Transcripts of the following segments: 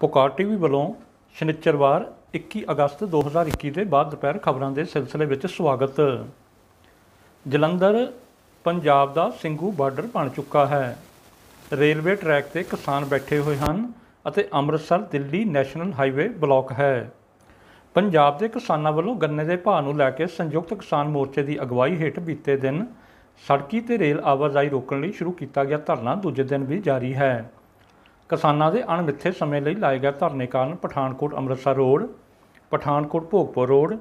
ਪੁਕਾਰ ਟੀਵੀ ਵੱਲੋਂ ਸ਼ਨੀਚਰਵਾਰ 21 ਅਗਸਤ 2021 ਦੇ ਬਾਅਦ ਦੁਪਹਿਰ ਖਬਰਾਂ ਦੇ ਸਿਲਸਿਲੇ ਵਿੱਚ ਸਵਾਗਤ ਜਲੰਧਰ ਪੰਜਾਬ ਦਾ ਸਿੰਘੂ ਬਾਰਡਰ ਬਣ ਚੁੱਕਾ ਹੈ ਰੇਲਵੇ ਟਰੈਕ ਤੇ ਕਿਸਾਨ ਬੈਠੇ ਹੋਏ ਹਨ ਅਤੇ Amritsar Delhi national highway block ਹੈ ਪੰਜਾਬ ਦੇ ਕਿਸਾਨਾਂ ਵੱਲੋਂ ਗੰਨੇ ਦੇ ਭਾਅ ਨੂੰ ਲੈ ਕੇ ਸੰਯੁਕਤ ਕਿਸਾਨ ਮੋਰਚੇ ਦੀ ਅਗਵਾਈ ਹੇਠ ਬੀਤੇ ਦਿਨ ਸੜਕੀ ਤੇ ਰੇਲ ਆਵਾਜਾਈ ਰੋਕਣ ਲਈ ਸ਼ੁਰੂ ਕੀਤਾ ਗਿਆ ਧਰਨਾ ਦੂਜੇ ਦਿਨ ਵੀ ਜਾਰੀ ਹੈ ਕਿਸਾਨਾਂ ਦੇ ਅਣਮਿੱਥੇ ਸਮੇਂ ਲਈ ਲਾਏ ਗਏ ਧਰਨੇ ਕਾਰਨ Pathankot Amritsar road Pathankot Bhogpur road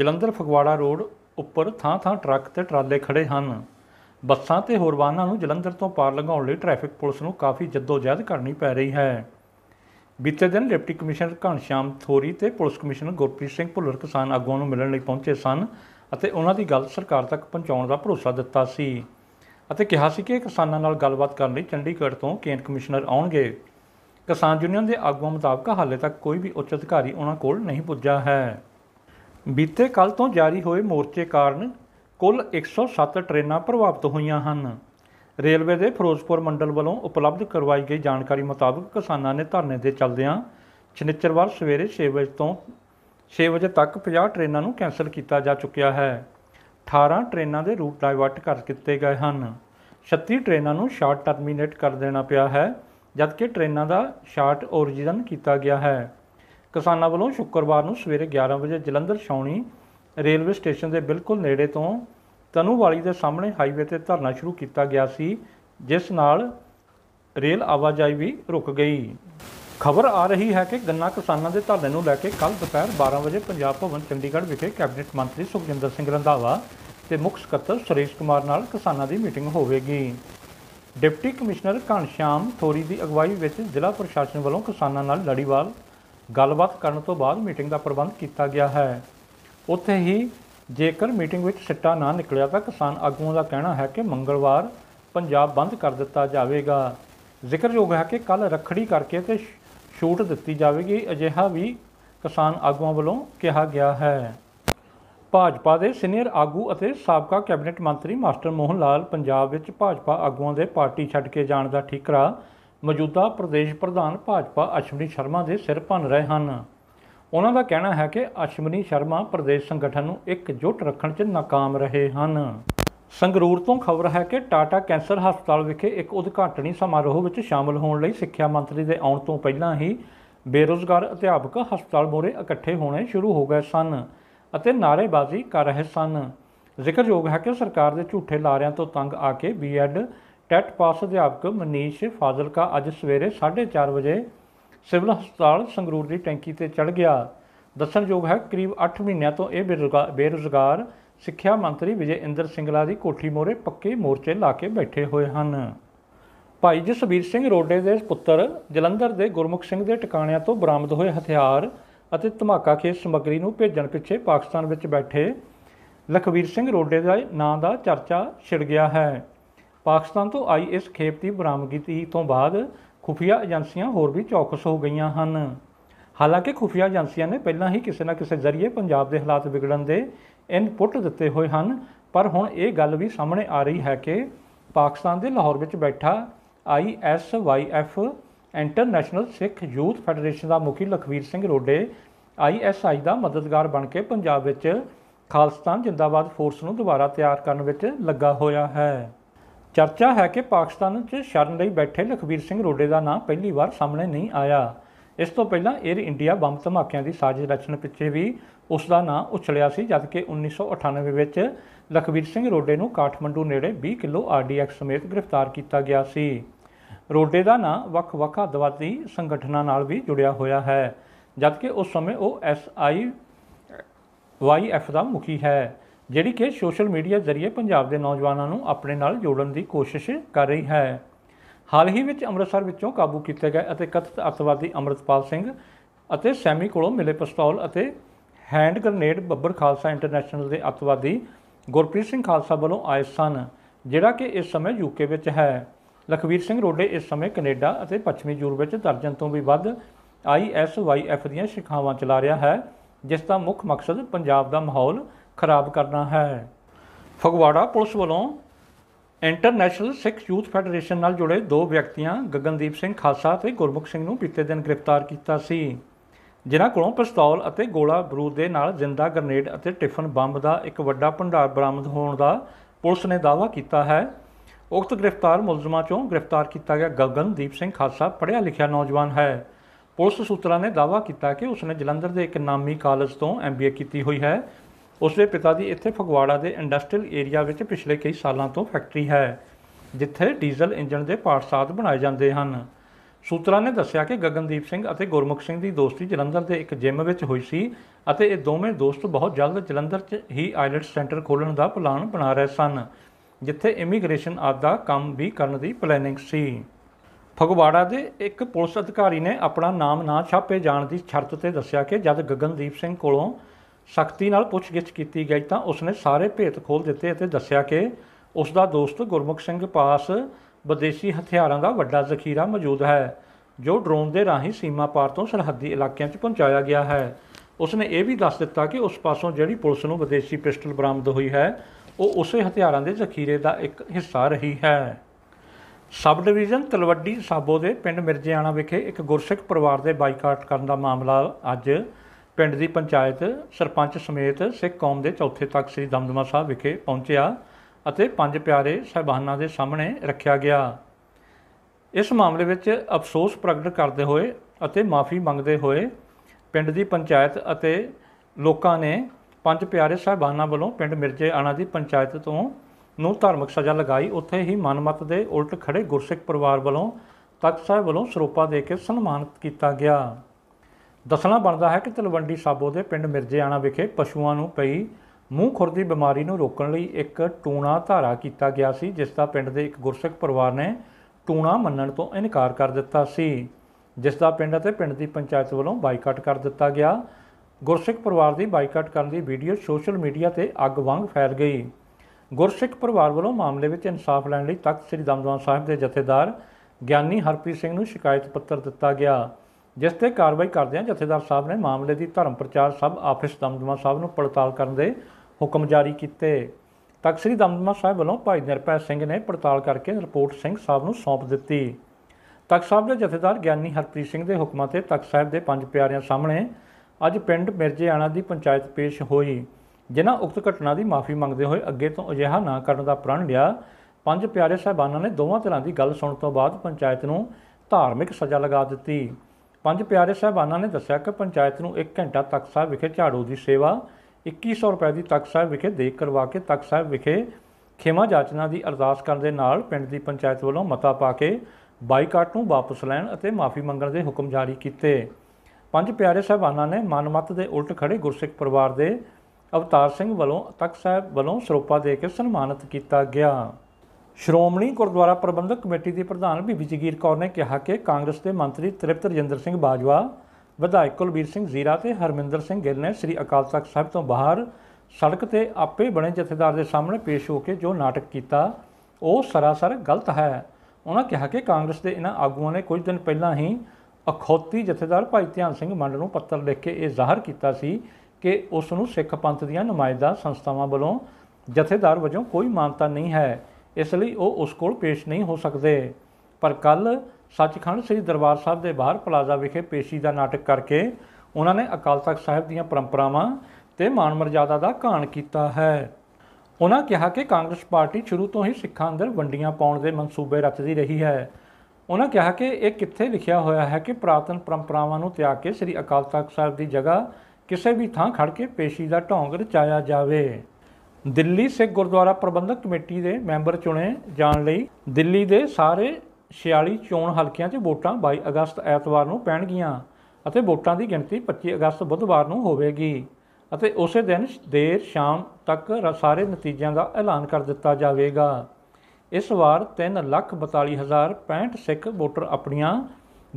Jalandhar Phagwara road ਉੱਪਰ ਥਾਂ-ਥਾਂ ਟਰੱਕ ਤੇ ਟਰਾਲੇ ਖੜੇ ਹਨ ਬੱਸਾਂ ਤੇ ਹੋਰ ਵਾਹਨਾਂ ਨੂੰ ਜਲੰਧਰ ਤੋਂ ਪਾਰ ਲੰਘਾਉਣ ਲਈ ਟ੍ਰੈਫਿਕ ਪੁਲਿਸ ਨੂੰ ਕਾਫੀ ਜਦੋਜਹਿਦ ਕਰਨੀ ਪੈ ਰਹੀ ਹੈ ਬੀਤੇ ਦਿਨ ਡਿਪਟੀ ਕਮਿਸ਼ਨਰ ਘਣਸ਼ਾਮ ਥੋਰੀ ਤੇ ਪੁਲਿਸ ਕਮਿਸ਼ਨਰ ਗੁਰਪ੍ਰੀਤ ਸਿੰਘ ਭੁੱਲਰ ਕਿਸਾਨ ਆਗੂਆਂ ਨੂੰ ਮਿਲਣ ਲਈ ਪਹੁੰਚੇ ਸਨ ਅਤੇ ਉਹਨਾਂ ਦੀ ਗੱਲ ਸਰਕਾਰ ਤੱਕ ਪਹੁੰਚਾਉਣ ਦਾ ਭਰੋਸਾ ਦਿੱਤਾ ਸੀ ਅਤੇ ਕਿਹਾ ਸੀ ਕਿ ਕਿਸਾਨਾਂ ਨਾਲ ਗੱਲਬਾਤ ਕਰਨ ਲਈ ਚੰਡੀਗੜ੍ਹ ਤੋਂ ਕੇਂਦਰ ਕਮਿਸ਼ਨਰ ਆਉਣਗੇ ਕਿਸਾਨ ਯੂਨੀਅਨ ਦੇ ਆਗੂਆਂ ਮੁਤਾਬਕ ਹਾਲੇ ਤੱਕ ਕੋਈ ਵੀ ਉੱਚ ਅਧਿਕਾਰੀ ਉਹਨਾਂ ਕੋਲ ਨਹੀਂ ਪੁੱਜਾ ਹੈ ਬੀਤੇ ਕੱਲ ਤੋਂ ਜਾਰੀ ਹੋਏ ਮੋਰਚੇ ਕਾਰਨ ਕੁੱਲ 107 ਟ੍ਰੇਨਾਂ ਪ੍ਰਭਾਵਿਤ ਹੋਈਆਂ ਹਨ ਰੇਲਵੇ ਦੇ ਫਿਰੋਜ਼ਪੁਰ ਮੰਡਲ ਵੱਲੋਂ ਉਪਲਬਧ ਕਰਵਾਈ ਗਈ ਜਾਣਕਾਰੀ ਮੁਤਾਬਕ ਕਿਸਾਨਾਂ ਨੇ ਧਰਨੇ ਦੇ ਚੱਲਦਿਆਂ ਸ਼ਨੀਚਰਵਾਰ ਸਵੇਰੇ 6 ਵਜੇ ਤੋਂ 6 ਵਜੇ ਤੱਕ 50 ਟ੍ਰੇਨਾਂ ਨੂੰ ਕੈਨਸਲ ਕੀਤਾ ਜਾ ਚੁੱਕਿਆ ਹੈ 18 ਟ੍ਰੇਨਾਂ ਦੇ ਰੂਟ ਡਾਇਵਰਟ ਕਰ ਦਿੱਤੇ ਗਏ ਹਨ 36 ਟ੍ਰੇਨਾਂ ਨੂੰ ਸ਼ਾਰਟ ਟਰਮੀਨੇਟ ਕਰ ਦੇਣਾ ਪਿਆ ਹੈ ਜਦਕਿ ਟ੍ਰੇਨਾਂ ਦਾ ਸ਼ਾਰਟ ਓਰੀਜਨ ਕੀਤਾ ਗਿਆ ਹੈ ਕਿਸਾਨਾਂ ਵੱਲੋਂ ਸ਼ੁੱਕਰਵਾਰ ਨੂੰ ਸਵੇਰੇ 11 ਵਜੇ ਜਲੰਧਰ ਛਾਉਣੀ ਰੇਲਵੇ ਸਟੇਸ਼ਨ ਦੇ ਬਿਲਕੁਲ ਨੇੜੇ ਤੋਂ ਤਨੂਵਾਲੀ ਦੇ ਸਾਹਮਣੇ ਹਾਈਵੇ ਤੇ ਧਰਨਾ ਸ਼ੁਰੂ ਕੀਤਾ ਗਿਆ ਸੀ ਜਿਸ ਨਾਲ ਰੇਲ ਆਵਾਜਾਈ ਵੀ ਰੁਕ ਗਈ ਖਬਰ ਆ ਰਹੀ ਹੈ ਕਿ ਗੰਨਾ ਕਿਸਾਨਾਂ ਦੇ ਧਰਨੇ ਨੂੰ ਲੈ ਕੇ ਕੱਲ ਦੁਪਹਿਰ 12 ਵਜੇ ਪੰਜਾਬ ਭਵਨ ਚੰਡੀਗੜ੍ਹ ਵਿਖੇ ਕੈਬਨਿਟ ਮੰਤਰੀ ਸੁਖਜਿੰਦਰ ਸਿੰਘ ਰੰਧਾਵਾ ਤੇ ਮੁੱਖ ਸਕੱਤਰ ਸੁਰੇਸ਼ ਕੁਮਾਰ ਨਾਲ ਕਿਸਾਨਾਂ ਦੀ ਮੀਟਿੰਗ ਹੋਵੇਗੀ ਡਿਪਟੀ ਕਮਿਸ਼ਨਰ ਘਣਸ਼ਾਮ ਥੋਰੀ ਦੀ ਅਗਵਾਈ ਵਿੱਚ ਜ਼ਿਲ੍ਹਾ ਪ੍ਰਸ਼ਾਸਨ ਵੱਲੋਂ ਕਿਸਾਨਾਂ ਨਾਲ ਲੜੀਵਾਲ ਗੱਲਬਾਤ ਕਰਨ ਤੋਂ ਬਾਅਦ ਮੀਟਿੰਗ ਦਾ ਪ੍ਰਬੰਧ ਕੀਤਾ ਗਿਆ ਹੈ ਉੱਥੇ ਹੀ ਜੇਕਰ ਮੀਟਿੰਗ ਵਿੱਚ ਸਿੱਟਾ ਨਾ ਨਿਕਲਿਆ ਤਾਂ ਕਿਸਾਨ ਆਗੂਆਂ ਦਾ ਕਹਿਣਾ ਹੈ ਕਿ ਮੰਗਲਵਾਰ ਪੰਜਾਬ ਬੰਦ ਕਰ ਦਿੱਤਾ ਜਾਵੇਗਾ ਜ਼ਿਕਰਯੋਗ ਹੈ ਕਿ ਕੱਲ ਰਖੜੀ ਕਰਕੇ ਤੇ ਛੂਟ ਦਿੱਤੀ ਜਾਵੇਗੀ ਅਜਿਹਾ ਵੀ ਕਿਸਾਨ ਆਗੂਆਂ ਵੱਲੋਂ ਕਿਹਾ ਗਿਆ ਹੈ ਭਾਜਪਾ ਦੇ ਸੀਨੀਅਰ ਆਗੂ ਅਤੇ ਸਾਬਕਾ ਕੈਬਨਿਟ ਮੰਤਰੀ ਮਾਸਟਰ ਮੋਹਨ ਲਾਲ ਪੰਜਾਬ ਵਿੱਚ ਭਾਜਪਾ ਆਗੂਆਂ ਦੇ ਪਾਰਟੀ ਛੱਡ ਕੇ ਜਾਣ ਦਾ ਠਿਕਰਾ ਮੌਜੂਦਾ ਪ੍ਰਦੇਸ਼ ਪ੍ਰਧਾਨ ਭਾਜਪਾ ਅਸ਼ਮਨੀ ਸ਼ਰਮਾ ਦੇ ਸਿਰ ਭੰਨ ਰਹੇ ਹਨ ਉਹਨਾਂ ਦਾ ਕਹਿਣਾ ਹੈ ਕਿ ਅਸ਼ਮਨੀ ਸ਼ਰਮਾ ਪ੍ਰਦੇਸ਼ ਸੰਗਠਨ ਨੂੰ ਇੱਕਜੁੱਟ ਰੱਖਣ 'ਚ ناکਾਮ ਰਹੇ ਹਨ ਸੰਗਰੂਰ ਤੋਂ ਖਬਰ ਹੈ ਕਿ ਟਾਟਾ ਕੈਂਸਰ ਹਸਪਤਾਲ ਵਿਖੇ ਇੱਕ ਉਦਘਾਟਨੀ ਸਮਾਰੋਹ ਵਿੱਚ ਸ਼ਾਮਲ ਹੋਣ ਲਈ ਸਿੱਖਿਆ ਮੰਤਰੀ ਦੇ ਆਉਣ ਤੋਂ ਪਹਿਲਾਂ ਹੀ ਬੇਰੋਜ਼ਗਾਰ ਅਧਿਆਪਕ ਹਸਪਤਾਲ ਮੋਰੇ ਇਕੱਠੇ ਹੋਣੇ ਸ਼ੁਰੂ ਹੋ ਗਏ ਸਨ ਅਤੇ ਨਾਰੇਬਾਜ਼ੀ ਕਰ ਰਹੇ ਸਨ ਜ਼ਿਕਰਯੋਗ ਹੈ ਕਿ ਸਰਕਾਰ ਦੇ ਝੂਠੇ ਲਾਰਿਆਂ ਤੋਂ ਤੰਗ ਆ ਕੇ ਬੀਐਡ ਟੈਟ ਪਾਸ ਅਧਿਆਪਕ ਮਨੀਸ਼ ਫਾਜ਼ਲਕਾ ਅੱਜ ਸਵੇਰੇ 4:30 ਵਜੇ ਸਿਵਲ ਹਸਪਤਾਲ ਸੰਗਰੂਰ ਦੀ ਟੈਂਕੀ ਤੇ ਚੜ ਗਿਆ ਦੱਸਣਯੋਗ ਹੈ ਕਰੀਬ 8 ਮਹੀਨਿਆਂ ਤੋਂ ਇਹ ਬੇਰੋਜ਼ਗਾਰ ਸਿੱਖਿਆ ਮੰਤਰੀ ਵਿਜੇ ਇੰਦਰ ਸਿੰਗਲਾ ਦੀ ਕੋਠੀ ਮੋਰੇ ਪੱਕੇ ਮੋਰਚੇ ਲਾ ਕੇ ਬੈਠੇ ਹੋਏ ਹਨ ਭਾਈ ਜਸਵੀਰ ਸਿੰਘ ਰੋਡੇ ਦੇ ਪੁੱਤਰ ਜਲੰਧਰ ਦੇ ਗੁਰਮੁਖ ਸਿੰਘ ਦੇ ਟਿਕਾਣਿਆਂ ਤੋਂ ਬਰਾਮਦ ਹੋਏ ਹਥਿਆਰ ਅਤੇ ਧਮਾਕਾ ਖੇਸ ਸਮੱਗਰੀ ਨੂੰ ਭੇਜਣ ਪਿੱਛੇ ਪਾਕਿਸਤਾਨ ਵਿੱਚ ਬੈਠੇ ਲਖਵੀਰ ਸਿੰਘ ਰੋਡੇ ਦਾ ਨਾਂ ਦਾ ਚਰਚਾ ਛਿੜ ਗਿਆ ਹੈ ਪਾਕਿਸਤਾਨ ਤੋਂ ਆਈ ਇਸ ਖੇਪ ਦੀ ਬਰਾਮਦਗੀ ਤੋਂ ਬਾਅਦ ਖੁਫੀਆ ਏਜੰਸੀਆਂ ਹੋਰ ਵੀ ਚੌਕਸ ਹੋ ਗਈਆਂ ਹਨ ਹਾਲਾਂਕਿ ਖੁਫੀਆ ਏਜੰਸੀਆਂ ਨੇ ਪਹਿਲਾਂ ਹੀ ਕਿਸੇ ਨਾ ਕਿਸੇ ਜ਼ਰੀਏ ਪੰਜਾਬ ਦੇ ਹਾਲਾਤ ਵਿਗੜਨ ਦੇ ਇਨਪੁਟ ਦਿੱਤੇ ਹੋਏ ਹਨ ਪਰ ਹੁਣ ਇਹ ਗੱਲ ਵੀ ਸਾਹਮਣੇ ਆ ਰਹੀ ਹੈ ਕਿ ਪਾਕਿਸਤਾਨ ਦੇ ਲਾਹੌਰ ਵਿੱਚ ਬੈਠਾ ISYF international Sikh youth federation ਦਾ ਮੁਖੀ ਲਖਵੀਰ ਸਿੰਘ ਰੋਡੇ ISI ਦਾ ਮਦਦਗਾਰ ਬਣ ਕੇ ਪੰਜਾਬ ਵਿੱਚ ਖਾਲਸਤਾਨ ਜਿੰਦਾਬਾਦ ਫੋਰਸ ਨੂੰ ਦੁਬਾਰਾ ਤਿਆਰ ਕਰਨ ਵਿੱਚ ਲੱਗਾ ਹੋਇਆ ਹੈ ਚਰਚਾ ਹੈ ਕਿ ਪਾਕਿਸਤਾਨ 'ਚ ਸ਼ਰਨ ਲਈ ਬੈਠੇ ਲਖਵੀਰ ਸਿੰਘ ਰੋਡੇ ਦਾ ਨਾਂ ਪਹਿਲੀ ਵਾਰ ਸਾਹਮਣੇ ਨਹੀਂ ਆਇਆ ਇਸ ਤੋਂ ਪਹਿਲਾਂ 에ਅਰ ਇੰਡੀਆ ਬੰਬ ਧਮਾਕਿਆਂ ਦੀ ਸਾਜ਼ਿਸ਼ ਰਚਣ ਪਿੱਛੇ ਵੀ ਉਸ ਦਾ ਨਾਂ ਉਛਲਿਆ ਸੀ ਜਦਕਿ 1998 ਵਿੱਚ ਲਖਵੀਰ ਸਿੰਘ ਰੋਡੇ ਨੂੰ ਕਾਠਮੰਡੂ ਨੇੜੇ 20 ਕਿਲੋ ਆਰਡੀਐਕਸ ਸਮੇਤ ਗ੍ਰਿਫਤਾਰ ਕੀਤਾ ਗਿਆ ਸੀ ਰੋਡੇ ਦਾ ਨਾਂ ਵੱਖ-ਵੱਖ ਅੱਤਵਾਦੀ ਸੰਗਠਨਾਂ ਨਾਲ ਵੀ ਜੁੜਿਆ ਹੋਇਆ ਹੈ ਜਦਕਿ ਉਸ ਸਮੇਂ ਉਹ ਐਸਆਈ ਵਾਈਐਫ ਦਾ ਮੁਖੀ ਹੈ ਜਿਹੜੀ ਕਿ ਸੋਸ਼ਲ ਮੀਡੀਆ ਜ਼ਰੀਏ ਪੰਜਾਬ ਦੇ ਨੌਜਵਾਨਾਂ ਨੂੰ ਆਪਣੇ ਨਾਲ ਜੋੜਨ ਦੀ ਕੋਸ਼ਿਸ਼ ਕਰ ਰਹੀ ਹੈ ਹਾਲ ਹੀ ਵਿੱਚ ਅੰਮ੍ਰਿਤਸਰ ਵਿੱਚੋਂ ਕਾਬੂ ਕੀਤੇ ਗਏ ਅਤੇ ਕਥਿਤ ਅਤਵਾਦੀ ਅੰਮ੍ਰਿਤਪਾਲ ਸਿੰਘ ਅਤੇ ਸੈਮੀ ਕੋਲੋਂ ਮਿਲੇ ਪਿਸਤੌਲ ਅਤੇ hand grenade Babbar Khalsa international ਦੇ ਅਤਵਾਦੀ ਗੁਰਪ੍ਰੀਤ ਸਿੰਘ ਖਾਲਸਾ ਵੱਲੋਂ ਆਏ ਸਨ ਜਿਹੜਾ ਕਿ ਇਸ ਸਮੇਂ ਯੂਕੇ ਵਿੱਚ ਹੈ ਲਖਵੀਰ ਸਿੰਘ ਰੋਡੇ ਇਸ ਸਮੇਂ ਕੈਨੇਡਾ ਅਤੇ ਪੱਛਮੀ ਯੂਰਪ ਵਿੱਚ ਦਰਜਨ ਤੋਂ ਵੀ ਵੱਧ ਆਈਐਸਵਾਈਐਫ ਦੀਆਂ ਸ਼ਿਖਾਵਾਂ ਚਲਾ ਰਿਹਾ ਹੈ ਜਿਸ ਦਾ ਮੁੱਖ ਮਕਸਦ ਪੰਜਾਬ ਦਾ ਮਾਹੌਲ ਖਰਾਬ ਕਰਨਾ ਹੈ ਫਗਵਾੜਾ ਪੁਲਿਸ ਵੱਲੋਂ ਇੰਟਰਨੈਸ਼ਨਲ ਸਿੱਖ ਯੂਥ ਫੈਡਰੇਸ਼ਨ ਨਾਲ ਜੁੜੇ ਦੋ ਵਿਅਕਤੀਆਂ ਗਗਨਦੀਪ ਸਿੰਘ ਖਾਸਾ ਤੇ ਗੁਰਮੁਖ ਸਿੰਘ ਨੂੰ ਬੀਤੇ ਦਿਨ ਗ੍ਰਿਫਤਾਰ ਕੀਤਾ ਸੀ ਜਿਨ੍ਹਾਂ ਕੋਲੋਂ ਪਿਸਤੌਲ ਅਤੇ ਗੋਲਾ ਬਰੂਦ ਦੇ ਨਾਲ ਜ਼ਿੰਦਾ ਗ੍ਰਨੇਡ ਅਤੇ ਟਿਫਨ ਬੰਬ ਦਾ ਇੱਕ ਵੱਡਾ ਭੰਡਾਰ ਬਰਾਮਦ ਹੋਣ ਦਾ ਪੁਲਿਸ ਨੇ ਦਾਅਵਾ ਕੀਤਾ ਹੈ ਉਕਤ ਗ੍ਰਿਫਤਾਰ ਮੁਲਜ਼ਮਾਂ ਚੋਂ ਗ੍ਰਿਫਤਾਰ ਕੀਤਾ ਗਿਆ ਗਗਨਦੀਪ ਸਿੰਘ ਖਾਸਾ ਪੜ੍ਹਿਆ ਲਿਖਿਆ ਨੌਜਵਾਨ ਹੈ ਪੁਲਿਸ ਸੂਤਰਾਂ ਨੇ ਦਾਅਵਾ ਕੀਤਾ ਕਿ ਉਸਨੇ ਜਲੰਧਰ ਦੇ ਇੱਕ ਨਾਮੀ ਕਾਲਜ ਤੋਂ ਐਮਬੀਏ ਕੀਤੀ ਹੋਈ ਹੈ ਉਸ ਦੇ ਪਿਤਾ ਦੀ ਇੱਥੇ ਫਗਵਾੜਾ ਦੇ ਇੰਡਸਟਰੀਅਲ ਏਰੀਆ ਵਿੱਚ ਪਿਛਲੇ ਕਈ ਸਾਲਾਂ ਤੋਂ ਫੈਕਟਰੀ ਹੈ ਜਿੱਥੇ ਡੀਜ਼ਲ ਇੰਜਨ ਦੇ ਪਾਰਟਸ ਆਦ ਬਣਾਏ ਜਾਂਦੇ ਹਨ ਸੂਤਰਾਂ ਨੇ ਦੱਸਿਆ ਕਿ ਗਗਨਦੀਪ ਸਿੰਘ ਅਤੇ ਗੁਰਮੁਖ ਸਿੰਘ ਦੀ ਦੋਸਤੀ ਜਲੰਧਰ ਦੇ ਇੱਕ ਜਿਮ ਵਿੱਚ ਹੋਈ ਸੀ ਅਤੇ ਇਹ ਦੋਵੇਂ ਦੋਸਤ ਬਹੁਤ ਜਲਦ ਜਲੰਧਰ 'ਚ ਹੀ ਆਇਲਟ ਸੈਂਟਰ ਖੋਲ੍ਹਣ ਦਾ ਪਲਾਨ ਬਣਾ ਰਹੇ ਸਨ ਜਿੱਥੇ ਇਮੀਗ੍ਰੇਸ਼ਨ ਆਦ ਦਾ ਕੰਮ ਵੀ ਕਰਨ ਦੀ ਪਲੈਨਿੰਗ ਸੀ ਫਗਵਾੜਾ ਦੇ ਇੱਕ ਪੁਲਿਸ ਅਧਿਕਾਰੀ ਨੇ ਆਪਣਾ ਨਾਮ ਨਾ ਛਾਪੇ ਜਾਣ ਦੀ ਸ਼ਰਤ ਤੇ ਦੱਸਿਆ ਕਿ ਜਦ ਗਗਨਦੀਪ ਸਿੰਘ ਕੋਲੋਂ ਸ਼ਕਤੀ ਨਾਲ ਪੁੱਛਗਿੱਛ ਕੀਤੀ ਗਈ ਤਾਂ ਉਸਨੇ ਸਾਰੇ ਭੇਤ ਖੋਲ ਦਿੱਤੇ ਅਤੇ ਦੱਸਿਆ ਕਿ ਉਸ ਦਾ ਦੋਸਤ ਗੁਰਮੁਖ ਸਿੰਘ ਪਾਸ ਵਿਦੇਸ਼ੀ ਹਥਿਆਰਾਂ ਦਾ ਵੱਡਾ ਜ਼ਖੀਰਾ ਮੌਜੂਦ ਹੈ ਜੋ ਡਰੋਨ ਦੇ ਰਾਹੀਂ ਸੀਮਾ ਪਾਰ ਤੋਂ ਸਰਹੱਦੀ ਇਲਾਕਿਆਂ 'ਚ ਪਹੁੰਚਾਇਆ ਗਿਆ ਹੈ ਉਸਨੇ ਇਹ ਵੀ ਦੱਸ ਦਿੱਤਾ ਕਿ ਉਸ ਪਾਸੋਂ ਜਿਹੜੀ ਪੁਲਿਸ ਨੂੰ ਵਿਦੇਸ਼ੀ ਪਿਸਟਲ ਬਰਾਮਦ ਹੋਈ ਹੈ ਉਹ ਉਸੇ ਹਥਿਆਰਾਂ ਦੇ ਜ਼ਖੀਰੇ ਦਾ ਇੱਕ ਹਿੱਸਾ ਰਹੀ ਹੈ ਸਬ ਡਿਵੀਜ਼ਨ ਤਲਵੱਡੀ ਸਾਬੋ ਦੇ ਪਿੰਡ ਮਿਰਜੇਆਣਾ ਵਿਖੇ ਇੱਕ ਗੁਰਸਿੱਖ ਪਰਿਵਾਰ ਦੇ ਬਾਈਕਾਟ ਕਰਨ ਦਾ ਮਾਮਲਾ ਅੱਜ ਪਿੰਡ ਦੀ ਪੰਚਾਇਤ ਸਰਪੰਚ ਸਮੇਤ ਸਿੱਖ ਕੌਮ ਦੇ ਚੌਥੇ ਤਖਤ ਸ੍ਰੀ ਦਮਦਮਾ ਸਾਹਿਬ ਵਿਖੇ ਪਹੁੰਚਿਆ ਅਤੇ ਪੰਜ ਪਿਆਰੇ ਸਹਿਬਾਨਾਂ ਦੇ ਸਾਹਮਣੇ ਰੱਖਿਆ ਗਿਆ ਇਸ ਮਾਮਲੇ ਵਿੱਚ ਅਫਸੋਸ ਪ੍ਰਗਟ ਕਰਦੇ ਹੋਏ ਅਤੇ ਮਾਫੀ ਮੰਗਦੇ ਹੋਏ ਪਿੰਡ ਦੀ ਪੰਚਾਇਤ ਅਤੇ ਲੋਕਾਂ ਨੇ ਪੰਜ ਪਿਆਰੇ ਸਹਿਬਾਨਾਂ ਵੱਲੋਂ ਪਿੰਡ ਮਿਰਜੇ ਆਣਾ ਦੀ ਪੰਚਾਇਤ ਤੋਂ ਨੂੰ ਧਾਰਮਿਕ ਸਜ਼ਾ ਲਗਾਈ ਉੱਥੇ ਹੀ ਮਨਮਤ ਦੇ ਉਲਟ ਖੜੇ ਗੁਰਸਿੱਖ ਪਰਿਵਾਰ ਵੱਲੋਂ ਤਖਤ ਸਾਹਿਬ ਵੱਲੋਂ ਸਰੋਪਾ ਦੇ ਕੇ ਸਨਮਾਨਿਤ ਕੀਤਾ ਗਿਆ ਦੱਸਣਾ ਬਣਦਾ ਹੈ ਕਿ ਤਲਵੰਡੀ ਸਾਬੋ ਦੇ ਪਿੰਡ ਮਿਰਜੇਆਣਾ ਵਿਖੇ ਪਸ਼ੂਆਂ ਨੂੰ ਪਈ ਮੂੰਹ ਖੁਰਦੀ ਬਿਮਾਰੀ ਨੂੰ ਰੋਕਣ ਲਈ ਇੱਕ ਟੂਣਾ ਧਾਰਾ ਕੀਤਾ ਗਿਆ ਸੀ ਜਿਸ ਦਾ ਪਿੰਡ ਦੇ ਇੱਕ ਗੁਰਸਿੱਖ ਪਰਿਵਾਰ ਨੇ ਟੂਣਾ ਮੰਨਣ ਤੋਂ ਇਨਕਾਰ ਕਰ ਦਿੱਤਾ ਸੀ ਜਿਸ ਦਾ ਪਿੰਡ ਅਤੇ ਪਿੰਡ ਦੀ ਪੰਚਾਇਤ ਵੱਲੋਂ ਬਾਈਕਾਟ ਕਰ ਦਿੱਤਾ ਗਿਆ ਗੁਰਸਿੱਖ ਪਰਿਵਾਰ ਦੀ ਬਾਈਕਾਟ ਕਰਨ ਦੀ ਵੀਡੀਓ ਸੋਸ਼ਲ ਮੀਡੀਆ ਤੇ ਅੱਗ ਵਾਂਗ ਫੈਲ ਗਈ ਗੁਰਸਿੱਖ ਪਰਿਵਾਰ ਵੱਲੋਂ ਮਾਮਲੇ ਵਿੱਚ ਇਨਸਾਫ ਲੈਣ ਲਈ ਤਖਤ ਸ੍ਰੀ ਦਮਦਮਾ ਸਾਹਿਬ ਦੇ ਜਥੇਦਾਰ ਗਿਆਨੀ ਹਰਪ੍ਰੀਤ ਸਿੰਘ ਨੂੰ ਸ਼ਿਕਾਇਤ ਪੱਤਰ ਦਿੱਤਾ ਗਿਆ ਜਿਸ ਤੇ ਕਾਰਵਾਈ ਕਰਦਿਆਂ ਜਥੇਦਾਰ ਸਾਹਿਬ ਨੇ ਮਾਮਲੇ ਦੀ ਧਰਮ ਪ੍ਰਚਾਰ ਸਭ ਆਫਿਸ ਦਮਦਮਾ ਸਾਹਿਬ ਨੂੰ ਪੜਤਾਲ ਕਰਨ ਦੇ ਹੁਕਮ ਜਾਰੀ ਕੀਤੇ ਤਖਤ ਸ੍ਰੀ ਦਮਦਮਾ ਸਾਹਿਬ ਵੱਲੋਂ ਭਾਈ ਨਿਰਪੈ ਸਿੰਘ ਨੇ ਪੜਤਾਲ ਕਰਕੇ ਰਿਪੋਰਟ ਸਿੰਘ ਸਾਹਿਬ ਨੂੰ ਸੌਂਪ ਦਿੱਤੀ ਤਖਤ ਸਾਹਿਬ ਦੇ ਜਥੇਦਾਰ ਗਿਆਨੀ ਹਰਪ੍ਰੀਤ ਸਿੰਘ ਦੇ ਹੁਕਮਾਂ ਤੇ ਤਖਤ ਸਾਹਿਬ ਦੇ ਪੰਜ ਪਿਆਰਿਆਂ ਸਾਹਮਣੇ ਅੱਜ ਪਿੰਡ ਮਿਰਜੇਆਣਾ ਦੀ ਪੰਚਾਇਤ ਪੇਸ਼ ਹੋਈ ਜਿਨ੍ਹਾਂ ਉਕਤ ਘਟਨਾ ਦੀ ਮਾਫੀ ਮੰਗਦੇ ਹੋਏ ਅੱਗੇ ਤੋਂ ਅਜਿਹਾ ਨਾ ਕਰਨ ਦਾ ਪ੍ਰਣ ਲਿਆ ਪੰਜ ਪਿਆਰੇ ਸਹਿਬਾਨਾਂ ਨੇ ਦੋਵਾਂ ਤਰ੍ਹਾਂ ਦੀ ਗੱਲ ਸੁਣਨ ਤੋਂ ਬਾਅਦ ਪੰਚਾਇਤ ਨੂੰ ਧਾਰਮਿਕ ਸਜ਼ਾ ਲਗਾ ਦਿੱਤੀ ਪੰਜ ਪਿਆਰੇ ਸਹਿਬਾਨਾਂ ਨੇ ਦੱਸਿਆ ਕਿ ਪੰਚਾਇਤ ਨੂੰ 1 ਘੰਟਾ ਤਖਤ ਸਾਹਿਬ ਵਿਖੇ ਝਾੜੂ ਦੀ ਸੇਵਾ 2100 ਰੁਪਏ ਦੀ ਤਖਤ ਸਾਹਿਬ ਵਿਖੇ ਦੇ ਕਰਵਾ ਕੇ ਤਖਤ ਸਾਹਿਬ ਵਿਖੇ ਖੇਮਾ ਜਾਚਨਾ ਦੀ ਅਰਦਾਸ ਕਰਨ ਦੇ ਨਾਲ ਪਿੰਡ ਦੀ ਪੰਚਾਇਤ ਵੱਲੋਂ ਮਤਾ ਪਾ ਕੇ ਬਾਈਕਾਟ ਨੂੰ ਵਾਪਸ ਲੈਣ ਅਤੇ ਮਾਫੀ ਮੰਗਣ ਦੇ ਹੁਕਮ ਜਾਰੀ ਕੀਤੇ ਪੰਜ ਪਿਆਰੇ ਸਹਿਬਾਨਾਂ ਨੇ ਮਨਮਤ ਦੇ ਉਲਟ ਖੜੇ ਗੁਰਸਿੱਖ ਪਰਿਵਾਰ ਦੇ ਅਵਤਾਰ ਸਿੰਘ ਵੱਲੋਂ ਤਖਤ ਸਾਹਿਬ ਵੱਲੋਂ ਸਰੋਪਾ ਦੇ ਕੇ ਸਨਮਾਨਿਤ ਕੀਤਾ ਗਿਆ ਸ਼੍ਰੋਮਣੀ ਗੁਰਦੁਆਰਾ ਪ੍ਰਬੰਧਕ ਕਮੇਟੀ ਦੇ ਪ੍ਰਧਾਨ ਬੀਬੀ ਜਗੀਰ ਕੌਰ ਨੇ ਕਿਹਾ ਕਿ ਕਾਂਗਰਸ ਦੇ ਮੰਤਰੀ ਤ੍ਰਿਪਤ ਰਜਿੰਦਰ ਸਿੰਘ ਬਾਜਵਾ ਵਿਧਾਇਕ ਕੁਲਵੀਰ ਸਿੰਘ ਜ਼ੀਰਾ ਤੇ ਹਰਮਿੰਦਰ ਸਿੰਘ ਗਿੱਲ ਨੇ ਸ੍ਰੀ ਅਕਾਲ ਤਖਤ ਸਾਹਿਬ ਤੋਂ ਬਾਹਰ ਸੜਕ ਤੇ ਆਪੇ ਬਣੇ ਜਥੇਦਾਰ ਦੇ ਸਾਹਮਣੇ ਪੇਸ਼ ਹੋ ਕੇ ਜੋ ਨਾਟਕ ਕੀਤਾ ਉਹ ਸਰਾਸਰ ਗਲਤ ਹੈ ਉਹਨਾਂ ਕਿਹਾ ਕਿ ਕਾਂਗਰਸ ਦੇ ਇਹਨਾਂ ਆਗੂਆਂ ਨੇ ਕੁਝ ਦਿਨ ਪਹਿਲਾਂ ਹੀ ਅਖੌਤੀ ਜਥੇਦਾਰ ਭਾਈ ਧਿਆਨ ਸਿੰਘ ਮੰਡ ਨੂੰ ਪੱਤਰ ਲਿਖ ਕੇ ਇਹ ਜ਼ਾਹਰ ਕੀਤਾ ਸੀ ਕਿ ਉਸ ਨੂੰ ਸਿੱਖ ਪੰਥ ਦੀਆਂ ਨੁਮਾਇੰਦਾ ਸੰਸਥਾਵਾਂ ਵੱਲੋਂ ਜਥੇਦਾਰ ਵਜੋਂ ਕੋਈ ਮਾਨਤਾ ਨਹੀਂ ਹੈ ਇਸ ਲਈ ਉਹ ਉਸ ਕੋਲ ਪੇਸ਼ ਨਹੀਂ ਹੋ ਸਕਦੇ ਪਰ ਕੱਲ ਸੱਚਖੰਡ ਸ੍ਰੀ ਦਰਬਾਰ ਸਾਹਿਬ ਦੇ ਬਾਹਰ ਪਲਾਜ਼ਾ ਵਿਖੇ ਪੇਸ਼ੀ ਦਾ ਨਾਟਕ ਕਰਕੇ ਉਹਨਾਂ ਨੇ ਅਕਾਲ ਤਖਤ ਸਾਹਿਬ ਦੀਆਂ ਪਰੰਪਰਾਵਾਂ ਤੇ ਮਾਨ ਮਰਜ਼ਾਦਾ ਦਾ ਕਾਣ ਕੀਤਾ ਹੈ ਉਹਨਾਂ ਕਿਹਾ ਕਿ ਕਾਂਗਰਸ ਪਾਰਟੀ ਸ਼ੁਰੂ ਤੋਂ ਹੀ ਸਿੱਖਾਂ ਅੰਦਰ ਵੰਡੀਆਂ ਪਾਉਣ ਦੇ ਮਨਸੂਬੇ ਰਚਦੀ ਰਹੀ ਹੈ ਉਹਨਾਂ ਕਿਹਾ ਕਿ ਇਹ ਕਿੱਥੇ ਲਿਖਿਆ ਹੋਇਆ ਹੈ ਕਿ ਪ੍ਰਾਤਨ ਪਰੰਪਰਾਵਾਂ ਨੂੰ ਤਿਆਗ ਕੇ ਸ੍ਰੀ ਅਕਾਲ ਤਖਤ ਸਾਹਿਬ ਦੀ ਜਗ੍ਹਾ ਕਿਸੇ ਵੀ ਥਾਂ ਖੜ ਕੇ ਪੇਸ਼ੀ ਦਾ ਢੋਂਗ ਰਚਾਇਆ ਜਾਵੇ ਦਿੱਲੀ ਸਿੱਖ ਗੁਰਦੁਆਰਾ ਪ੍ਰਬੰਧਕ ਕਮੇਟੀ ਦੇ ਮੈਂਬਰ ਚੁਣੇ ਜਾਣ ਲਈ ਦਿੱਲੀ ਦੇ ਸਾਰੇ 46 ਚੋਣ ਹਲਕਿਆਂ 'ਚ ਵੋਟਾਂ 22 ਅਗਸਤ ਐਤਵਾਰ ਨੂੰ ਪੈਣਗੀਆਂ ਅਤੇ ਵੋਟਾਂ ਦੀ ਗਿਣਤੀ 25 ਅਗਸਤ ਬੁੱਧਵਾਰ ਨੂੰ ਹੋਵੇਗੀ ਅਤੇ ਉਸੇ ਦਿਨ ਦੇਰ ਸ਼ਾਮ ਤੱਕ ਸਾਰੇ ਨਤੀਜਿਆਂ ਦਾ ਐਲਾਨ ਕਰ ਦਿੱਤਾ ਜਾਵੇਗਾ ਇਸ ਵਾਰ 342065 ਸਿੱਖ ਵੋਟਰ ਆਪਣੀਆਂ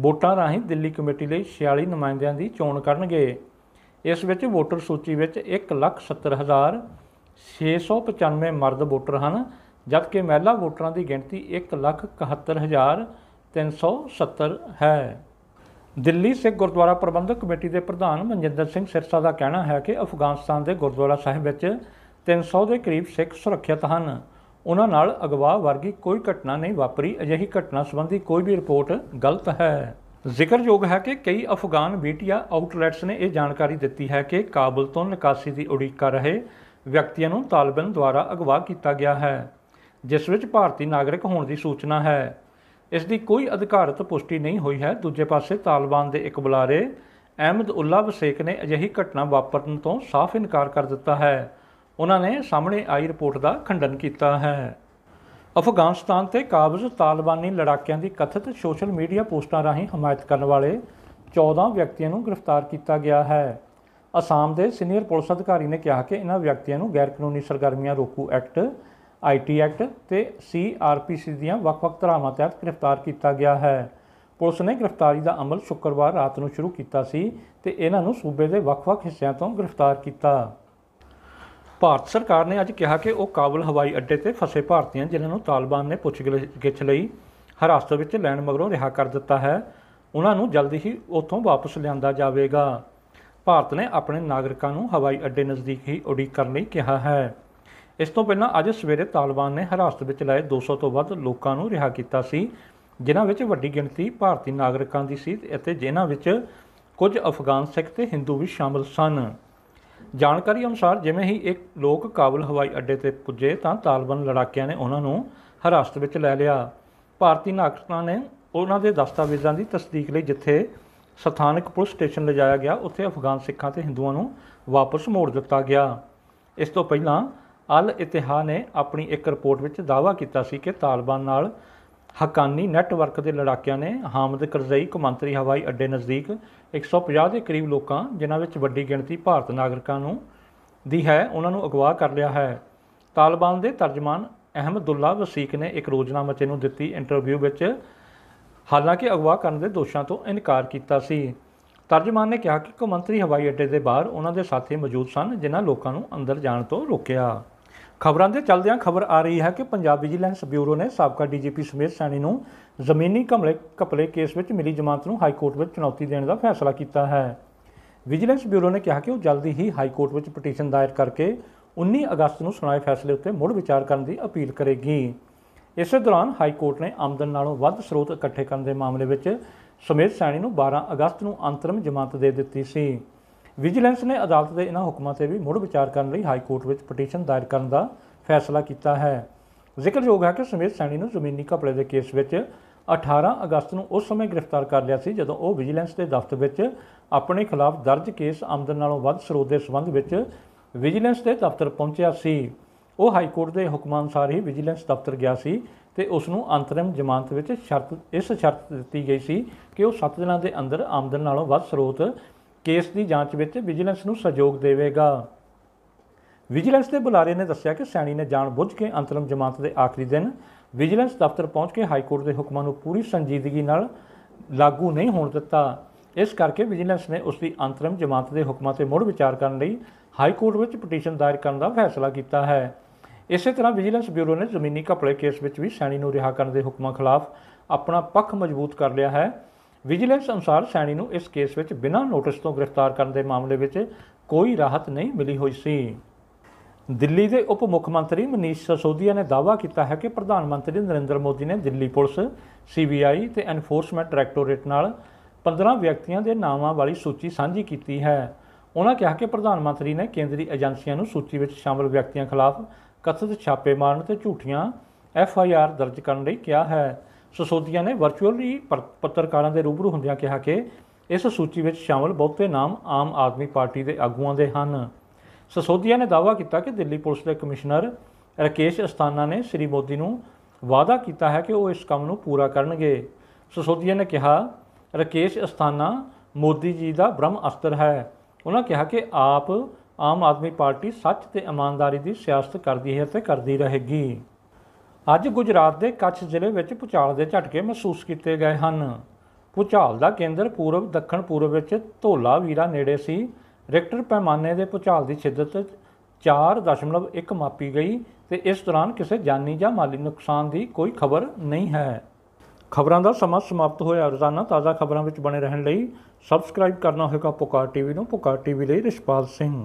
ਵੋਟਾਂ ਰਾਹੀਂ ਦਿੱਲੀ ਕਮੇਟੀ ਲਈ 46 ਨੁਮਾਇੰਦਿਆਂ ਦੀ ਚੋਣ ਕਰਨਗੇ ਇਸ ਵਿੱਚ ਵੋਟਰ ਸੂਚੀ ਵਿੱਚ 170000 695 ਮਰਦ ਵੋਟਰ ਹਨ ਜਦਕਿ ਮਹਿਲਾ ਵੋਟਰਾਂ ਦੀ ਗਿਣਤੀ 171370 ਹੈ ਦਿੱਲੀ ਸਿੱਖ ਗੁਰਦੁਆਰਾ ਪ੍ਰਬੰਧਕ ਕਮੇਟੀ ਦੇ ਪ੍ਰਧਾਨ ਮਨਜਿੰਦਰ ਸਿੰਘ ਸਿਰਸਾ ਦਾ ਕਹਿਣਾ ਹੈ ਕਿ ਅਫਗਾਨਿਸਤਾਨ ਦੇ ਗੁਰਦੁਆਰਾ ਸਾਹਿਬ ਵਿੱਚ 300 ਦੇ ਕਰੀਬ ਸਿੱਖ ਸੁਰੱਖਿਅਤ ਹਨ ਉਹਨਾਂ ਨਾਲ ਅਗਵਾ ਵਰਗੀ ਕੋਈ ਘਟਨਾ ਨਹੀਂ ਵਾਪਰੀ ਅਜਿਹੀ ਘਟਨਾ ਸੰਬੰਧੀ ਕੋਈ ਵੀ ਰਿਪੋਰਟ ਗਲਤ ਹੈ ਜ਼ਿਕਰਯੋਗ ਹੈ ਕਿ ਕਈ ਅਫਗਾਨ ਮੀਡੀਆ ਆਊਟਲੈਟਸ ਨੇ ਇਹ ਜਾਣਕਾਰੀ ਦਿੱਤੀ ਹੈ ਕਿ ਕਾਬਲ ਤੋਂ ਨਿਕਾਸੀ ਦੀ ਉਡੀਕ ਕਰ ਰਹੇ ਵਿਅਕਤੀਆਂ ਨੂੰ ਤਾਲਿਬਾਨ ਦੁਆਰਾ ਅਗਵਾ ਕੀਤਾ ਗਿਆ ਹੈ ਜਿਸ ਵਿੱਚ ਭਾਰਤੀ ਨਾਗਰਿਕ ਹੋਣ ਦੀ ਸੂਚਨਾ ਹੈ ਇਸ ਦੀ ਕੋਈ ਅਧਿਕਾਰਤ ਪੁਸ਼ਟੀ ਨਹੀਂ ਹੋਈ ਹੈ ਦੂਜੇ ਪਾਸੇ ਤਾਲਿਬਾਨ ਦੇ ਇੱਕ ਬੁਲਾਰੇ ਅਹਿਮਦ ਉੱਲਾ ਵਸੇਕ ਨੇ ਅਜਿਹੀ ਘਟਨਾ ਵਾਪਰਨ ਤੋਂ ਸਾਫ਼ ਇਨਕਾਰ ਕਰ ਦਿੱਤਾ ਹੈ ਉਹਨਾਂ ਨੇ ਸਾਹਮਣੇ ਆਈ ਰਿਪੋਰਟ ਦਾ ਖੰਡਨ ਕੀਤਾ ਹੈ ਅਫਗਾਨਿਸਤਾਨ ਤੇ ਕਾਬਜ਼ ਤਾਲਿਬਾਨੀ ਲੜਾਕਿਆਂ ਦੀ ਕਥਿਤ ਸੋਸ਼ਲ ਮੀਡੀਆ ਪੋਸਟਾਂ ਰਾਹੀਂ ਹਮਾਇਤ ਕਰਨ ਵਾਲੇ 14 ਵਿਅਕਤੀਆਂ ਨੂੰ ਗ੍ਰਿਫਤਾਰ ਕੀਤਾ ਗਿਆ ਹੈ ਅਸਾਮ ਦੇ ਸੀਨੀਅਰ ਪੁਲਿਸ ਅਧਿਕਾਰੀ ਨੇ ਕਿਹਾ ਕਿ ਇਹਨਾਂ ਵਿਅਕਤੀਆਂ ਨੂੰ ਗੈਰ ਕਾਨੂੰਨੀ ਸਰਗਰਮੀਆਂ ਰੋਕੂ ਐਕਟ ਆਈਟੀ ਐਕਟ ਤੇ ਸੀਆਰਪੀਸੀ ਦੀਆਂ ਵੱਖ-ਵੱਖ ਧਾਰਾਵਾਂ ਤਹਿਤ ਗ੍ਰਿਫਤਾਰ ਕੀਤਾ ਗਿਆ ਹੈ ਪੁਲਿਸ ਨੇ ਗ੍ਰਿਫਤਾਰੀ ਦਾ ਅਮਲ ਸ਼ੁੱਕਰਵਾਰ ਰਾਤ ਨੂੰ ਸ਼ੁਰੂ ਕੀਤਾ ਸੀ ਤੇ ਇਹਨਾਂ ਨੂੰ ਸੂਬੇ ਦੇ ਵੱਖ-ਵੱਖ ਹਿੱਸਿਆਂ ਤੋਂ ਗ੍ਰਿਫਤਾਰ ਕੀਤਾ ਭਾਰਤ ਸਰਕਾਰ ਨੇ ਅੱਜ ਕਿਹਾ ਕਿ ਉਹ ਕਾਬਲ ਹਵਾਈ ਅੱਡੇ ਤੇ ਫਸੇ ਭਾਰਤੀਆਂ ਜਿਨ੍ਹਾਂ ਨੂੰ ਤਾਲਿਬਾਨ ਨੇ ਪੁੱਛਗਿੱਛ ਲਈ ਹਰਾਸਤ ਵਿੱਚ ਲੈਣ ਮਗਰੋਂ ਰਿਹਾ ਕਰ ਦਿੱਤਾ ਹੈ ਉਹਨਾਂ ਨੂੰ ਜਲਦੀ ਹੀ ਉੱਥੋਂ ਵਾਪਸ ਲਿਆਂਦਾ ਜਾਵੇਗਾ ਭਾਰਤ ਨੇ ਆਪਣੇ ਨਾਗਰਿਕਾਂ ਨੂੰ ਹਵਾਈ ਅੱਡੇ ਨਜ਼ਦੀਕ ਹੀ ਉਡੀਕ ਕਰਨ ਲਈ ਕਿਹਾ ਹੈ ਇਸ ਤੋਂ ਪਹਿਲਾਂ ਅੱਜ ਸਵੇਰੇ ਤਾਲਿਬਾਨ ਨੇ ਹਰਾਸਤ ਵਿੱਚ ਲਏ 200 ਤੋਂ ਵੱਧ ਲੋਕਾਂ ਨੂੰ ਰਿਹਾ ਕੀਤਾ ਸੀ ਜਿਨ੍ਹਾਂ ਵਿੱਚ ਵੱਡੀ ਗਿਣਤੀ ਭਾਰਤੀ ਨਾਗਰਿਕਾਂ ਦੀ ਸੀ ਅਤੇ ਜਿਨ੍ਹਾਂ ਵਿੱਚ ਕੁਝ ਅਫਗਾਨ ਸਿੱਖ ਤੇ ਹਿੰਦੂ ਵੀ ਸ਼ਾਮਲ ਸਨ ਜਾਣਕਾਰੀ ਅਨੁਸਾਰ ਜਿਵੇਂ ਹੀ ਇੱਕ ਲੋਕ ਕਾਬਲ ਹਵਾਈ ਅੱਡੇ ਤੇ ਪੁੱਜੇ ਤਾਂ ਤਾਲਿਬਾਨ ਲੜਾਕਿਆਂ ਨੇ ਉਹਨਾਂ ਨੂੰ ਹਰਾਸਤ ਵਿੱਚ ਲੈ ਲਿਆ ਭਾਰਤੀ ਨਾਗਰਿਕਾਂ ਨੇ ਉਹਨਾਂ ਦੇ ਦਸਤਾਵੇਜ਼ਾਂ ਦੀ ਤਸਦੀਕ ਲਈ ਜਿੱਥੇ ਸਥਾਨਕ ਪੁਲਿਸ ਸਟੇਸ਼ਨ ਲਿਜਾਇਆ ਗਿਆ ਉੱਥੇ ਅਫਗਾਨ ਸਿੱਖਾਂ ਤੇ ਹਿੰਦੂਆਂ ਨੂੰ ਵਾਪਸ ਮੋੜ ਦਿੱਤਾ ਗਿਆ ਇਸ ਤੋਂ ਪਹਿਲਾਂ ਅਲ ਇਤਿਹਾ ਨੇ ਆਪਣੀ ਇੱਕ ਰਿਪੋਰਟ ਵਿੱਚ ਦਾਅਵਾ ਕੀਤਾ ਸੀ ਕਿ ਤਾਲਿਬਾਨ ਨਾਲ ਹਕਾਨੀ ਨੈਟਵਰਕ ਦੇ ਲੜਾਕਿਆਂ ਨੇ ਹਾਮਦ ਕਰਜ਼ਈ ਕਮਾਂਤਰੀ ਹਵਾਈ ਅੱਡੇ ਨਜ਼ਦੀਕ 150 ਦੇ ਕਰੀਬ ਲੋਕਾਂ ਜਿਨ੍ਹਾਂ ਵਿੱਚ ਵੱਡੀ ਗਿਣਤੀ ਭਾਰਤ ਨਾਗਰਿਕਾਂ ਨੂੰ ਦੀ ਹੈ ਉਹਨਾਂ ਨੂੰ ਅਗਵਾ ਕਰ ਲਿਆ ਹੈ ਤਾਲਿਬਾਨ ਦੇ ਤਰਜਮਾਨ ਅਹਿਮਦੁੱਲਾ ਵਸੀਕ ਨੇ ਇੱਕ ਰੋਜ਼ਨਾਮੇ ਨੂੰ ਦਿੱਤੀ ਇੰਟਰਵਿਊ ਵਿੱਚ ਹਾਲਾਂਕਿ ਅਗਵਾ ਕਰਨ ਦੇ ਦੋਸ਼ਾਂ ਤੋਂ ਇਨਕਾਰ ਕੀਤਾ ਸੀ ਤਰਜਮਾਨ ਨੇ ਕਿਹਾ ਕਿ ਕੌਮੰਤਰੀ ਹਵਾਈ ਅੱਡੇ ਦੇ ਬਾਹਰ ਉਹਨਾਂ ਦੇ ਸਾਥੀ ਮੌਜੂਦ ਸਨ ਜਿਨ੍ਹਾਂ ਲੋਕਾਂ ਨੂੰ ਅੰਦਰ ਜਾਣ ਤੋਂ ਰੋਕਿਆ ਖਬਰਾਂ ਦੇ ਚੱਲਦਿਆਂ ਖਬਰ ਆ ਰਹੀ ਹੈ ਕਿ ਪੰਜਾਬ ਵਿਜੀਲੈਂਸ ਬਿਊਰੋ ਨੇ ਸਾਬਕਾ ਡੀਜੀਪੀ ਸਮੇਤ ਸੈਣੀ ਨੂੰ ਜ਼ਮੀਨੀ ਘਮਲੇ ਕਪਲੇ ਕੇਸ ਵਿੱਚ ਮਿਲੀ ਜ਼ਮਾਨਤ ਨੂੰ ਹਾਈ ਕੋਰਟ ਵਿੱਚ ਚੁਣੌਤੀ ਦੇਣ ਦਾ ਫੈਸਲਾ ਕੀਤਾ ਹੈ ਵਿਜੀਲੈਂਸ ਬਿਊਰੋ ਨੇ ਕਿਹਾ ਕਿ ਉਹ ਜਲਦੀ ਹੀ ਹਾਈ ਕੋਰਟ ਵਿੱਚ ਪਟੀਸ਼ਨ ਦਾਇਰ ਕਰਕੇ 19 ਅਗਸਤ ਨੂੰ ਸੁਣਾਏ ਫੈਸਲੇ ਉੱਤੇ ਮੁੜ ਵਿਚਾਰ ਕਰਨ ਦੀ ਅਪੀਲ ਕਰੇਗੀ ਇਸੇ ਦੌਰਾਨ ਹਾਈ ਕੋਰਟ ਨੇ ਆਮਦਨ ਨਾਲੋਂ ਵੱਧ ਸਰੋਤ ਇਕੱਠੇ ਕਰਨ ਦੇ ਮਾਮਲੇ ਵਿੱਚ ਸੁਮੇਧ ਸੈਣੀ ਨੂੰ 12 ਅਗਸਤ ਨੂੰ ਅੰਤਰਮ ਜ਼ਮਾਨਤ ਦੇ ਦਿੱਤੀ ਸੀ ਵਿਜੀਲੈਂਸ ਨੇ ਅਦਾਲਤ ਦੇ ਇਹਨਾਂ ਹੁਕਮਾਂ ਤੇ ਵੀ ਮੁੜ ਵਿਚਾਰ ਕਰਨ ਲਈ ਹਾਈ ਕੋਰਟ ਵਿੱਚ ਪਟੀਸ਼ਨ ਦਾਇਰ ਕਰਨ ਦਾ ਫੈਸਲਾ ਕੀਤਾ ਹੈ ਜ਼ਿਕਰਯੋਗ ਹੈ ਕਿ ਸੁਮੇਧ ਸੈਣੀ ਨੂੰ ਜ਼ਮੀਨੀ ਘਪਲੇ ਦੇ ਕੇਸ ਵਿੱਚ 18 ਅਗਸਤ ਨੂੰ ਉਸ ਸਮੇਂ ਗ੍ਰਿਫਤਾਰ ਕਰ ਲਿਆ ਸੀ ਜਦੋਂ ਉਹ ਵਿਜੀਲੈਂਸ ਦੇ ਦਫ਼ਤਰ ਵਿੱਚ ਆਪਣੇ ਖਿਲਾਫ ਦਰਜ ਕੇਸ ਆਮਦਨ ਨਾਲੋਂ ਵੱਧ ਸਰੋਤ ਦੇ ਸੰਬੰਧ ਵਿੱਚ ਵਿਜੀਲੈਂਸ ਦੇ ਦਫ਼ਤਰ ਪਹੁੰਚਿਆ ਸੀ ਉਹ ਹਾਈ ਕੋਰਟ ਦੇ ਹੁਕਮ ਅਨੁਸਾਰ ਹੀ ਵਿਜੀਲੈਂਸ ਦਫ਼ਤਰ ਗਿਆ ਸੀ ਤੇ ਉਸ ਨੂੰ ਅੰਤਰਿਮ ਜ਼ਮਾਨਤ ਵਿੱਚ ਸ਼ਰਤ ਇਸ ਸ਼ਰਤ ਦਿੱਤੀ ਗਈ ਸੀ ਕਿ ਉਹ 7 ਦਿਨਾਂ ਦੇ ਅੰਦਰ ਆਮਦਨ ਨਾਲੋਂ ਵੱਧ ਸਰੋਤ ਕੇਸ ਦੀ ਜਾਂਚ ਵਿੱਚ ਵਿਜੀਲੈਂਸ ਨੂੰ ਸਹਿਯੋਗ ਦੇਵੇਗਾ ਵਿਜੀਲੈਂਸ ਦੇ ਬੁਲਾਰੇ ਨੇ ਦੱਸਿਆ ਕਿ ਸੈਣੀ ਨੇ ਜਾਣਬੁੱਝ ਕੇ ਅੰਤਰਿਮ ਜ਼ਮਾਨਤ ਦੇ ਆਖਰੀ ਦਿਨ ਵਿਜੀਲੈਂਸ ਦਫ਼ਤਰ ਪਹੁੰਚ ਕੇ ਹਾਈ ਕੋਰਟ ਦੇ ਹੁਕਮਾਂ ਨੂੰ ਪੂਰੀ ਸੰਜੀਦਗੀ ਨਾਲ ਲਾਗੂ ਨਹੀਂ ਹੋਣ ਦਿੱਤਾ ਇਸ ਕਰਕੇ ਵਿਜੀਲੈਂਸ ਨੇ ਉਸ ਦੀ ਅੰਤਰਿਮ ਜ਼ਮਾਨਤ ਦੇ ਹੁਕਮਾਂ ਤੇ ਮੁੜ ਵਿਚਾਰ ਕਰਨ ਲਈ ਹਾਈ ਕੋਰਟ ਵਿੱਚ ਪਟੀਸ਼ਨ ਦਾਇਰ ਕਰਨ ਦਾ ਫੈਸਲਾ ਕੀਤਾ ਹੈ ਇਸੇ ਤਰ੍ਹਾਂ ਵਿਜੀਲੈਂਸ ਬਿਊਰੋ ਨੇ ਜ਼ਮੀਨੀ ਘਪਲੇ ਕੇਸ ਵਿੱਚ ਵੀ ਸੈਣੀ ਨੂੰ ਰਿਹਾ ਕਰਨ ਦੇ ਹੁਕਮਾਂ ਖਿਲਾਫ ਆਪਣਾ ਪੱਖ ਮਜ਼ਬੂਤ ਕਰ ਲਿਆ ਹੈ ਵਿਜੀਲੈਂਸ ਅਨੁਸਾਰ ਸੈਣੀ ਨੂੰ ਇਸ ਕੇਸ ਵਿੱਚ ਬਿਨਾਂ ਨੋਟਿਸ ਤੋਂ ਗ੍ਰਿਫਤਾਰ ਕਰਨ ਦੇ ਮਾਮਲੇ ਵਿੱਚ ਕੋਈ ਰਾਹਤ ਨਹੀਂ ਮਿਲੀ ਹੋਈ ਸੀ ਦਿੱਲੀ ਦੇ ਉਪ ਮੁੱਖ ਮੰਤਰੀ ਮਨੀਸ਼ ਸਸੋਦੀਆ ਨੇ ਦਾਅਵਾ ਕੀਤਾ ਹੈ ਕਿ ਪ੍ਰਧਾਨ ਮੰਤਰੀ ਨਰਿੰਦਰ ਮੋਦੀ ਨੇ ਦਿੱਲੀ ਪੁਲਿਸ, ਸੀਬੀਆਈ ਤੇ ਐਨਫੋਰਸਮੈਂਟ ਡਾਇਰੈਕਟੋਰੇਟ ਨਾਲ 15 ਵਿਅਕਤੀਆਂ ਦੇ ਨਾਵਾਂ ਵਾਲੀ ਸੂਚੀ ਸਾਂਝੀ ਕੀਤੀ ਹੈ। ਉਹਨਾਂ ਕਿਹਾ ਕਿ ਪ੍ਰਧਾਨ ਮੰਤਰੀ ਨੇ ਕੇਂਦਰੀ ਏਜੰਸੀਆਂ ਨੂੰ ਸੂਚੀ ਵਿੱਚ ਸ਼ਾਮਲ ਵਿਅਕਤੀਆਂ ਖਿਲਾਫ ਕਥਿਤ ਛਾਪੇ ਮਾਰਨ ਤੇ ਝੂਠੀਆਂ ਐਫ ਆਈ ਆਰ ਦਰਜ ਕਰਨ ਲਈ ਕਿਹਾ ਹੈ ਸਸੋਦੀਆ ਨੇ ਵਰਚੁਅਲੀ ਪੱਤਰਕਾਰਾਂ ਦੇ ਰੂਬਰੂ ਹੁੰਦਿਆਂ ਕਿਹਾ ਕਿ ਇਸ ਸੂਚੀ ਵਿੱਚ ਸ਼ਾਮਲ ਬਹੁਤੇ ਨਾਮ ਆਮ ਆਦਮੀ ਪਾਰਟੀ ਦੇ ਆਗੂਆਂ ਦੇ ਹਨ ਸਸੋਦੀਆ ਨੇ ਦਾਅਵਾ ਕੀਤਾ ਕਿ ਦਿੱਲੀ ਪੁਲਿਸ ਦੇ ਕਮਿਸ਼ਨਰ ਰਕੇਸ਼ ਅਸਤਾਨਾ ਨੇ ਸ੍ਰੀ ਮੋਦੀ ਨੂੰ ਵਾਅਦਾ ਕੀਤਾ ਹੈ ਕਿ ਉਹ ਇਸ ਕੰਮ ਨੂੰ ਪੂਰਾ ਕਰਨਗੇ ਸਸੋਦੀਆ ਨੇ ਕਿਹਾ ਰਕੇਸ਼ ਅਸਤਾਨਾ ਮੋਦੀ ਜੀ ਦਾ ਬ੍ਰਹਮ ਅਸਤਰ ਹੈ ਉਹਨਾਂ ਕਿਹਾ ਕਿ ਆਪ ਆਮ ਆਦਮੀ ਪਾਰਟੀ ਸੱਚ ਤੇ ਇਮਾਨਦਾਰੀ ਦੀ ਸਿਆਸਤ ਕਰਦੀ ਹੈ ਤੇ ਕਰਦੀ ਰਹੇਗੀ ਅੱਜ ਗੁਜਰਾਤ ਦੇ ਕੱਛ ਜ਼ਿਲ੍ਹੇ ਵਿੱਚ ਪੁਚਾਲ ਦੇ ਝਟਕੇ ਮਹਿਸੂਸ ਕੀਤੇ ਗਏ ਹਨ ਪੁਚਾਲ ਦਾ ਕੇਂਦਰ ਪੂਰਬ ਦੱਖਣ ਪੂਰਬ ਵਿੱਚ ਧੋਲਾ ਵੀਰਾ ਨੇੜੇ ਸੀ ਰੈਕਟਰ ਪੈਮਾਨੇ ਦੇ ਪੁਚਾਲ ਦੀ ਸ਼ਿੱਦਤ 4.1 ਮਾਪੀ ਗਈ ਤੇ ਇਸ ਦੌਰਾਨ ਕਿਸੇ ਜਾਨੀ ਜਾਂ ਮਾਲੀ ਨੁਕਸਾਨ ਦੀ ਕੋਈ ਖਬਰ ਨਹੀਂ ਹੈ ਖਬਰਾਂ ਦਾ ਸਮਾਂ ਸਮਾਪਤ ਹੋਇਆ ਰੋਜ਼ਾਨਾ ਤਾਜ਼ਾ ਖਬਰਾਂ ਵਿੱਚ ਬਣੇ ਰਹਿਣ ਲਈ ਸਬਸਕ੍ਰਾਈਬ ਕਰਨਾ ਹੋਵੇਗਾ ਪੁਕਾਰ ਟੀਵੀ ਨੂੰ ਪੁਕਾਰ ਟੀਵੀ ਲਈ ਰਿਸ਼ਪਾਲ ਸਿੰਘ